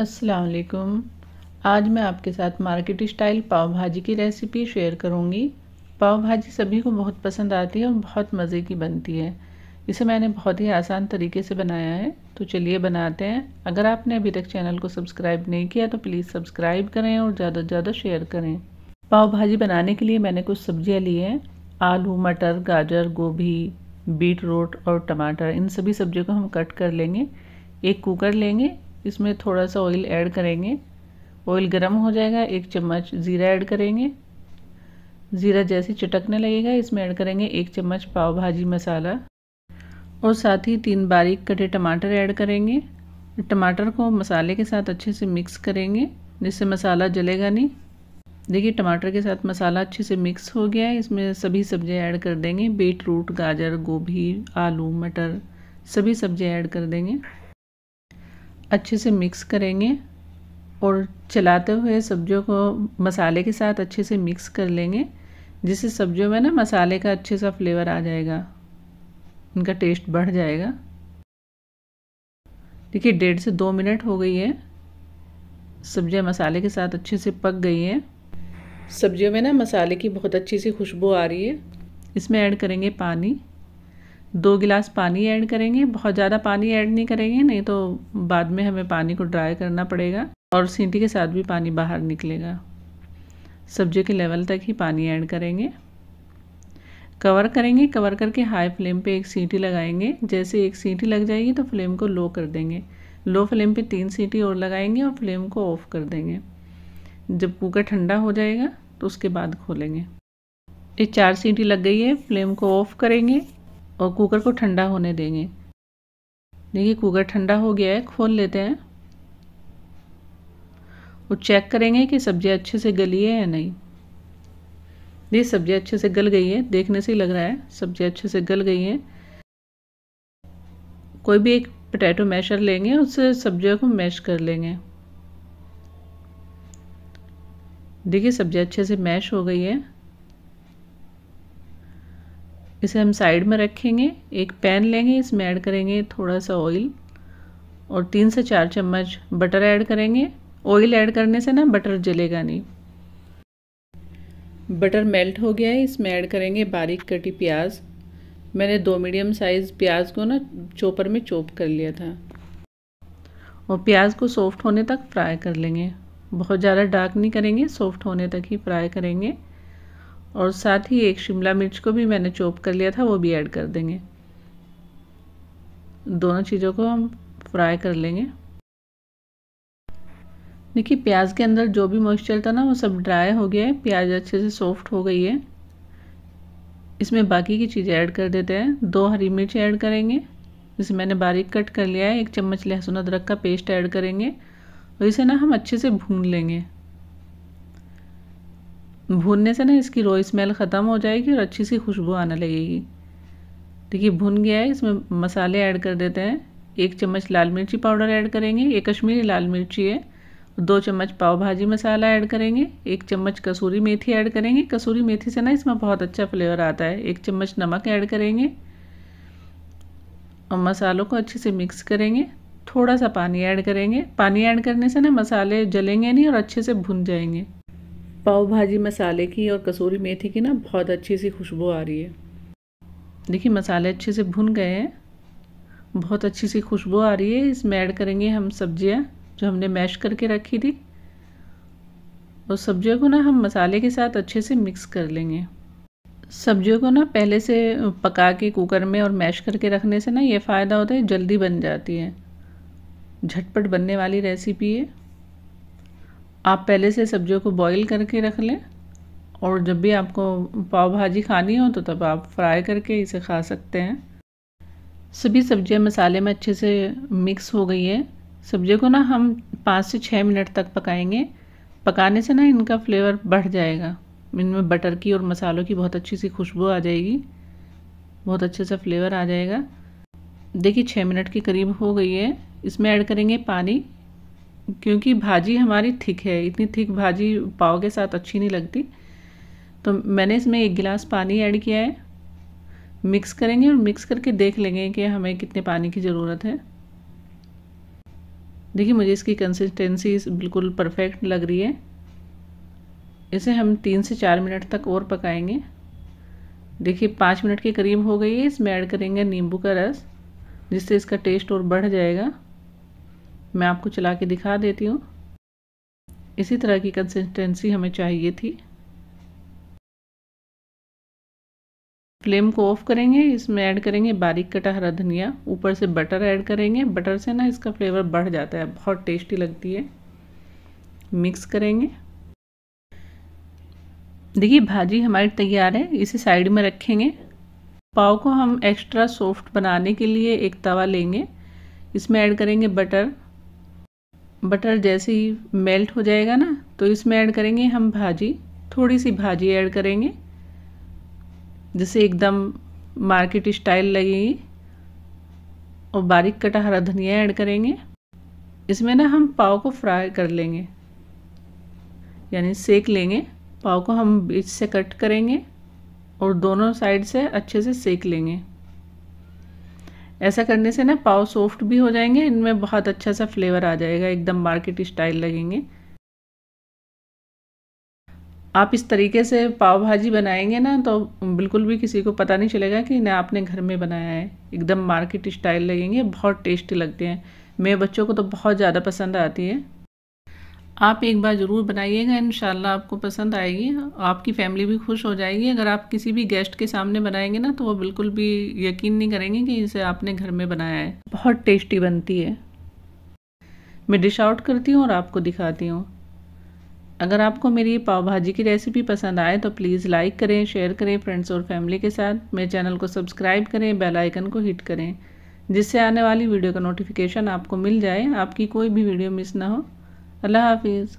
असलकुम आज मैं आपके साथ मार्केट स्टाइल पाव भाजी की रेसिपी शेयर करूंगी पाव भाजी सभी को बहुत पसंद आती है और बहुत मज़े की बनती है इसे मैंने बहुत ही आसान तरीके से बनाया है तो चलिए बनाते हैं अगर आपने अभी तक चैनल को सब्सक्राइब नहीं किया तो प्लीज़ सब्सक्राइब करें और ज़्यादा से ज़्यादा शेयर करें पाव भाजी बनाने के लिए मैंने कुछ सब्जियाँ ली हैं आलू मटर गाजर गोभी बीट रोट और टमाटर इन सभी सब्जियों को हम कट कर लेंगे एक कुकर लेंगे इसमें थोड़ा सा ऑयल ऐड करेंगे ऑयल गर्म हो जाएगा एक चम्मच ज़ीरा ऐड करेंगे ज़ीरा जैसे चटकने लगेगा इसमें ऐड करेंगे एक चम्मच पाव भाजी मसाला और साथ ही तीन बारीक कटे टमाटर ऐड करेंगे टमाटर को मसाले के साथ अच्छे से मिक्स करेंगे जिससे मसाला जलेगा नहीं देखिए टमाटर के साथ मसाला अच्छे से मिक्स हो गया है इसमें सभी सब्जियां ऐड कर देंगे बीट रूट गाजर गोभी आलू मटर सभी सब्जियां ऐड कर देंगे अच्छे से मिक्स करेंगे और चलाते हुए सब्जियों को मसाले के साथ अच्छे से मिक्स कर लेंगे जिससे सब्जियों में ना मसाले का अच्छे सा फ्लेवर आ जाएगा उनका टेस्ट बढ़ जाएगा देखिए डेढ़ से दो मिनट हो गई है सब्जियां मसाले के साथ अच्छे से पक गई हैं सब्जियों में ना मसाले की बहुत अच्छी सी खुशबू आ रही है इसमें ऐड करेंगे पानी दो गिलास पानी ऐड करेंगे बहुत ज़्यादा पानी ऐड नहीं करेंगे नहीं तो बाद में हमें पानी को ड्राई करना पड़ेगा और सीटी के साथ भी पानी बाहर निकलेगा सब्जी के लेवल तक ही पानी ऐड करेंगे कवर करेंगे कवर करके हाई फ्लेम पे एक सीटी लगाएंगे जैसे एक सीटी लग जाएगी तो फ्लेम को लो कर देंगे लो फ्लेम पे तीन सीटी और लगाएंगे और फ्लेम को ऑफ कर देंगे जब कूकर ठंडा हो जाएगा तो उसके बाद खोलेंगे ये चार सीटी लग गई है फ्लेम को ऑफ करेंगे और कुकर को ठंडा होने देंगे देखिए कुकर ठंडा हो गया है खोल लेते हैं और चेक करेंगे कि सब्ज़ी अच्छे से गली है या नहीं देखिए सब्जी अच्छे से गल गई है देखने से ही लग रहा है सब्ज़ी अच्छे से गल गई है कोई भी एक पोटैटो मैशर लेंगे उससे सब्जियों को मैश कर लेंगे देखिए सब्जी अच्छे से मैश हो गई है इसे हम साइड में रखेंगे एक पैन लेंगे इसमें ऐड करेंगे थोड़ा सा ऑयल और तीन से चार चम्मच बटर ऐड करेंगे ऑयल ऐड करने से ना बटर जलेगा नहीं बटर मेल्ट हो गया है इसमें ऐड करेंगे बारीक कटी प्याज मैंने दो मीडियम साइज़ प्याज को ना चोपर में चोप कर लिया था और प्याज को सॉफ्ट होने तक फ्राई कर लेंगे बहुत ज़्यादा डार्क नहीं करेंगे सॉफ्ट होने तक ही फ्राई करेंगे और साथ ही एक शिमला मिर्च को भी मैंने चॉप कर लिया था वो भी ऐड कर देंगे दोनों चीज़ों को हम फ्राई कर लेंगे देखिए प्याज के अंदर जो भी मॉइस्चर था ना वो सब ड्राई हो गया है प्याज अच्छे से सॉफ्ट हो गई है इसमें बाकी की चीज़ें ऐड कर देते हैं दो हरी मिर्च ऐड करेंगे जिसे मैंने बारीक कट कर लिया है एक चम्मच लहसुन अदरक का पेस्ट ऐड करेंगे और इसे ना हम अच्छे से भून लेंगे भूनने से ना इसकी रो स्मेल ख़त्म हो जाएगी और अच्छी सी खुशबू आने लगेगी देखिए भुन गया है इसमें मसाले ऐड कर देते हैं एक चम्मच लाल मिर्ची पाउडर ऐड करेंगे ये कश्मीरी लाल मिर्ची है दो चम्मच पाव भाजी मसाला ऐड करेंगे एक चम्मच कसूरी मेथी ऐड करेंगे कसूरी मेथी से ना इसमें बहुत अच्छा फ्लेवर आता है एक चम्मच नमक ऐड करेंगे और मसालों को अच्छे से मिक्स करेंगे थोड़ा सा पानी ऐड करेंगे पानी ऐड करने से ना मसाले जलेंगे नहीं और अच्छे से भुन जाएंगे पाव भाजी मसाले की और कसूरी मेथी की ना बहुत अच्छी सी खुशबू आ रही है देखिए मसाले अच्छे से भुन गए हैं बहुत अच्छी सी खुशबू आ रही है इसमें ऐड करेंगे हम सब्जियां जो हमने मैश करके रखी थी और सब्जियों को ना हम मसाले के साथ अच्छे से मिक्स कर लेंगे सब्जियों को ना पहले से पका के कुकर में और मैश करके रखने से ना ये फ़ायदा होता है जल्दी बन जाती है झटपट बनने वाली रेसिपी है आप पहले से सब्जियों को बॉईल करके रख लें और जब भी आपको पाव भाजी खानी हो तो तब आप फ्राई करके इसे खा सकते हैं सभी सब्जियां मसाले में अच्छे से मिक्स हो गई है सब्जियों को ना हम पाँच से छः मिनट तक पकाएंगे पकाने से ना इनका फ्लेवर बढ़ जाएगा इनमें बटर की और मसालों की बहुत अच्छी सी खुशबू आ जाएगी बहुत अच्छे सा फ्लेवर आ जाएगा देखिए छः मिनट के करीब हो गई है इसमें ऐड करेंगे पानी क्योंकि भाजी हमारी थिक है इतनी थिक भाजी पाव के साथ अच्छी नहीं लगती तो मैंने इसमें एक गिलास पानी ऐड किया है मिक्स करेंगे और मिक्स करके देख लेंगे कि हमें कितने पानी की ज़रूरत है देखिए मुझे इसकी कंसिस्टेंसी बिल्कुल परफेक्ट लग रही है इसे हम तीन से चार मिनट तक और पकाएंगे देखिए पाँच मिनट के करीब हो गई है इसमें ऐड करेंगे नींबू का रस जिससे इसका टेस्ट और बढ़ जाएगा मैं आपको चला के दिखा देती हूँ इसी तरह की कंसिस्टेंसी हमें चाहिए थी फ्लेम को ऑफ करेंगे इसमें ऐड करेंगे बारीक कटा हरा धनिया ऊपर से बटर ऐड करेंगे बटर से ना इसका फ्लेवर बढ़ जाता है बहुत टेस्टी लगती है मिक्स करेंगे देखिए भाजी हमारी तैयार है इसे साइड में रखेंगे पाव को हम एक्स्ट्रा सॉफ्ट बनाने के लिए एक तवा लेंगे इसमें ऐड करेंगे बटर बटर जैसे ही मेल्ट हो जाएगा ना तो इसमें ऐड करेंगे हम भाजी थोड़ी सी भाजी ऐड करेंगे जिससे एकदम मार्केट स्टाइल लगेगी और बारीक कटा हरा धनिया ऐड करेंगे इसमें ना हम पाव को फ्राई कर लेंगे यानी सेक लेंगे पाव को हम बीच से कट करेंगे और दोनों साइड से अच्छे से सेक लेंगे ऐसा करने से ना पाव सॉफ्ट भी हो जाएंगे इनमें बहुत अच्छा सा फ्लेवर आ जाएगा एकदम मार्केट स्टाइल लगेंगे आप इस तरीके से पाव भाजी बनाएंगे ना तो बिल्कुल भी किसी को पता नहीं चलेगा कि ना आपने घर में बनाया है एकदम मार्केट स्टाइल लगेंगे बहुत टेस्टी लगते हैं मेरे बच्चों को तो बहुत ज़्यादा पसंद आती है आप एक बार ज़रूर बनाइएगा इन आपको पसंद आएगी आपकी फैमिली भी खुश हो जाएगी अगर आप किसी भी गेस्ट के सामने बनाएंगे ना तो वो बिल्कुल भी यकीन नहीं करेंगे कि इसे आपने घर में बनाया है बहुत टेस्टी बनती है मैं डिश आउट करती हूँ और आपको दिखाती हूँ अगर आपको मेरी पाव भाजी की रेसिपी पसंद आए तो प्लीज़ लाइक करें शेयर करें फ्रेंड्स और फैमिली के साथ मेरे चैनल को सब्सक्राइब करें बेल आइकन को हिट करें जिससे आने वाली वीडियो का नोटिफिकेशन आपको मिल जाए आपकी कोई भी वीडियो मिस ना हो अल्लाह हाफिज़